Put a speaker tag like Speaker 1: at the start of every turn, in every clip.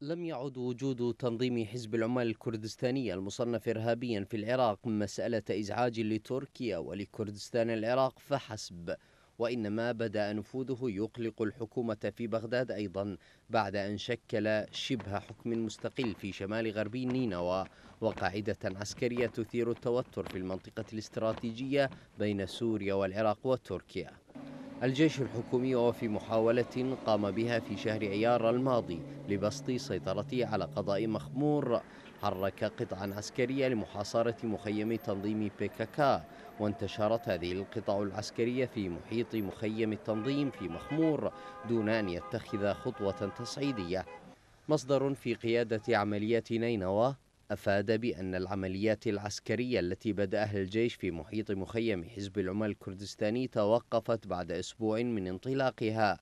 Speaker 1: لم يعد وجود تنظيم حزب العمال الكردستاني المصنف إرهابيا في العراق مسألة إزعاج لتركيا ولكردستان العراق فحسب وإنما بدأ نفوذه يقلق الحكومة في بغداد أيضا بعد أن شكل شبه حكم مستقل في شمال غربي نينوى وقاعدة عسكرية تثير التوتر في المنطقة الاستراتيجية بين سوريا والعراق وتركيا الجيش الحكومي وفي محاولة قام بها في شهر عيار الماضي لبسط سيطرته على قضاء مخمور حرك قطعا عسكرية لمحاصرة مخيم تنظيم بيكاكا وانتشرت هذه القطع العسكرية في محيط مخيم التنظيم في مخمور دون أن يتخذ خطوة تصعيدية مصدر في قيادة عمليات نينوى أفاد بأن العمليات العسكرية التي بدأها الجيش في محيط مخيم حزب العمال الكردستاني توقفت بعد أسبوع من انطلاقها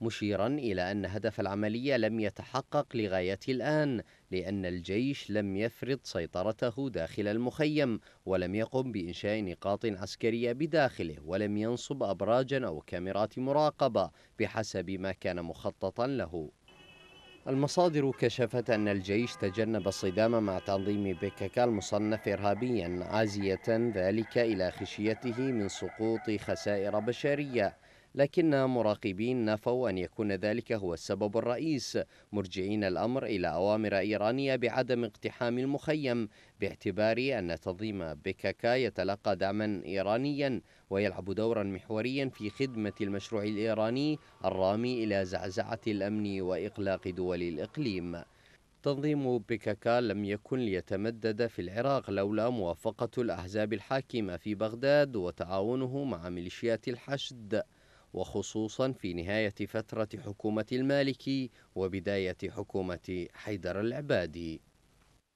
Speaker 1: مشيرا إلى أن هدف العملية لم يتحقق لغاية الآن لأن الجيش لم يفرض سيطرته داخل المخيم ولم يقم بإنشاء نقاط عسكرية بداخله ولم ينصب أبراجا أو كاميرات مراقبة بحسب ما كان مخططا له المصادر كشفت أن الجيش تجنب الصدام مع تنظيم بيكاكا المصنف إرهابيا عازية ذلك إلى خشيته من سقوط خسائر بشرية لكن مراقبين نفوا أن يكون ذلك هو السبب الرئيس مرجعين الأمر إلى أوامر إيرانية بعدم اقتحام المخيم باعتبار أن تنظيم بيكاكا يتلقى دعما إيرانيا ويلعب دورا محوريا في خدمة المشروع الإيراني الرامي إلى زعزعة الأمن وإقلاق دول الإقليم تنظيم بيكاكا لم يكن ليتمدد في العراق لولا موافقة الأحزاب الحاكمة في بغداد وتعاونه مع ميليشيات الحشد وخصوصا في نهاية فترة حكومة المالكي وبداية حكومة حيدر العبادي